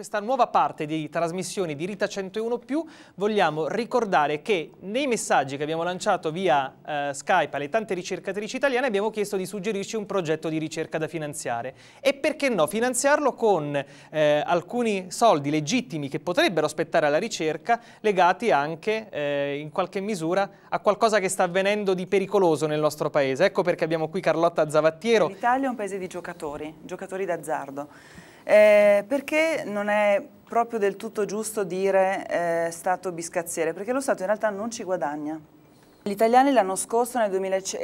questa nuova parte di trasmissione di Rita 101 vogliamo ricordare che nei messaggi che abbiamo lanciato via eh, Skype alle tante ricercatrici italiane abbiamo chiesto di suggerirci un progetto di ricerca da finanziare e perché no finanziarlo con eh, alcuni soldi legittimi che potrebbero aspettare alla ricerca legati anche eh, in qualche misura a qualcosa che sta avvenendo di pericoloso nel nostro paese. Ecco perché abbiamo qui Carlotta Zavattiero. L'Italia è un paese di giocatori, giocatori d'azzardo. Eh, perché non è proprio del tutto giusto dire eh, Stato biscazziere? Perché lo Stato in realtà non ci guadagna. Gli italiani l'anno scorso, nel 2010,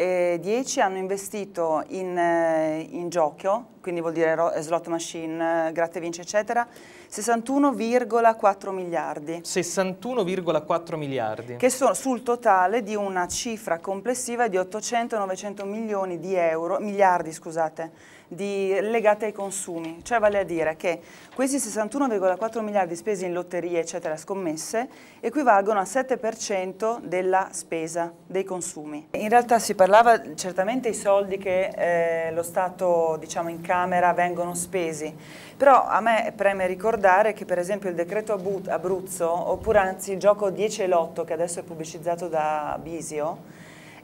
eh, hanno investito in, eh, in gioco, quindi vuol dire slot machine, gratte vince, eccetera, 61,4 miliardi. 61,4 miliardi. Che sono sul totale di una cifra complessiva di 800-900 milioni di euro, miliardi, scusate, di, legate ai consumi, cioè vale a dire che questi 61,4 miliardi spesi in lotterie, eccetera, scommesse, equivalgono al 7% della spesa dei consumi. In realtà si parlava certamente dei soldi che eh, lo Stato, diciamo, in Camera vengono spesi, però a me preme ricordare che per esempio il decreto Abruzzo, oppure anzi il gioco 10 e Lotto che adesso è pubblicizzato da Bisio,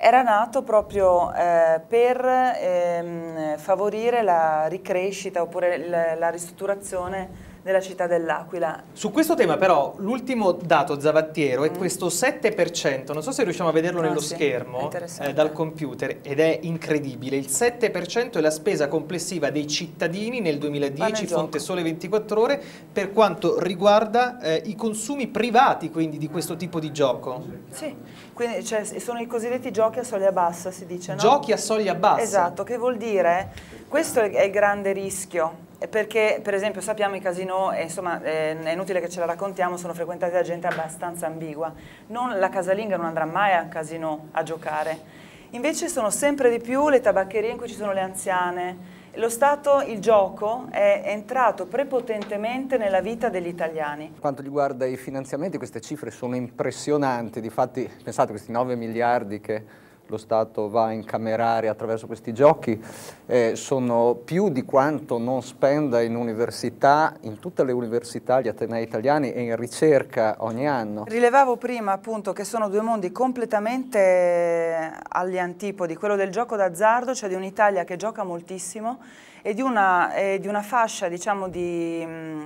era nato proprio eh, per ehm, favorire la ricrescita oppure la, la ristrutturazione della città dell'Aquila. Su questo tema però l'ultimo dato zavattiero mm. è questo 7%, non so se riusciamo a vederlo oh, nello sì, schermo eh, dal computer ed è incredibile, il 7% è la spesa complessiva dei cittadini nel 2010, fonte sole 24 ore, per quanto riguarda eh, i consumi privati quindi di questo tipo di gioco. Sì, quindi cioè, sono i cosiddetti giochi a soglia bassa si dice, no? Giochi a soglia bassa. Esatto, che vuol dire, questo è il grande rischio eh, perché per esempio sappiamo i casino, insomma eh, è inutile che ce la raccontiamo, sono frequentati da gente abbastanza ambigua. Non, la casalinga non andrà mai a casino a giocare. Invece sono sempre di più le tabaccherie in cui ci sono le anziane. Lo Stato, il gioco, è entrato prepotentemente nella vita degli italiani. Per quanto riguarda i finanziamenti, queste cifre sono impressionanti. Difatti, pensate, questi 9 miliardi che lo Stato va a incamerare attraverso questi giochi, eh, sono più di quanto non spenda in università, in tutte le università, gli atenei italiani e in ricerca ogni anno. Rilevavo prima appunto che sono due mondi completamente eh, agli antipodi, quello del gioco d'azzardo, cioè di un'Italia che gioca moltissimo e di una, eh, di una fascia diciamo di, mm,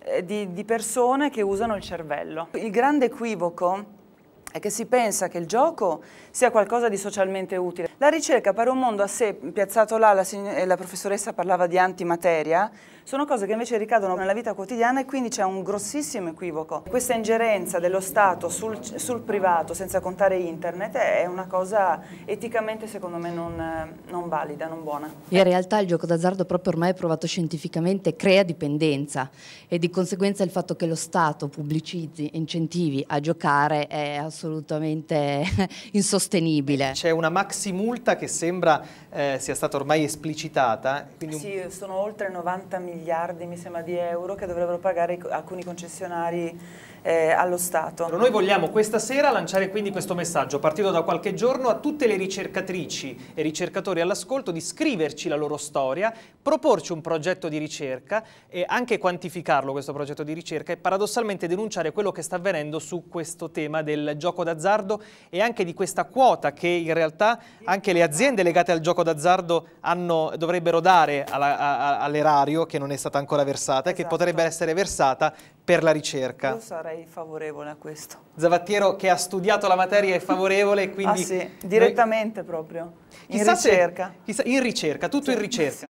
eh, di, di persone che usano il cervello. Il grande equivoco è che si pensa che il gioco sia qualcosa di socialmente utile. La ricerca per un mondo a sé, piazzato là, la, eh, la professoressa parlava di antimateria, sono cose che invece ricadono nella vita quotidiana e quindi c'è un grossissimo equivoco. Questa ingerenza dello Stato sul, sul, privato, senza contare internet, è una cosa eticamente secondo me non, non valida, non buona. In realtà il gioco d'azzardo proprio ormai provato scientificamente, crea dipendenza e di conseguenza il fatto che lo Stato pubblicizzi, incentivi a giocare è assolutamente assolutamente insostenibile. Eh, c'è una maxi multa che sembra eh, sia stata ormai esplicitata. Quindi... Sì, sono oltre 90 miliardi, mi sembra, di euro che dovrebbero pagare alcuni concessionari eh, allo Stato. Noi vogliamo questa sera lanciare quindi questo messaggio, partito da qualche giorno, a tutte le ricercatrici e ricercatori all'ascolto di scriverci la loro storia, proporci un progetto di ricerca e anche quantificarlo questo progetto di ricerca e paradossalmente denunciare quello che sta avvenendo su questo tema del gioco d'azzardo e anche di questa quota che in realtà anche le aziende legate al gioco d'azzardo dovrebbero dare all'erario che non è stata ancora versata e esatto. che potrebbe essere versata per la ricerca sarei favorevole a questo. Zavattiero che ha studiato la materia è favorevole, ah, quindi... Ah sì, direttamente noi... proprio, in chissà ricerca. Se, chissà, in ricerca, tutto sì. in ricerca.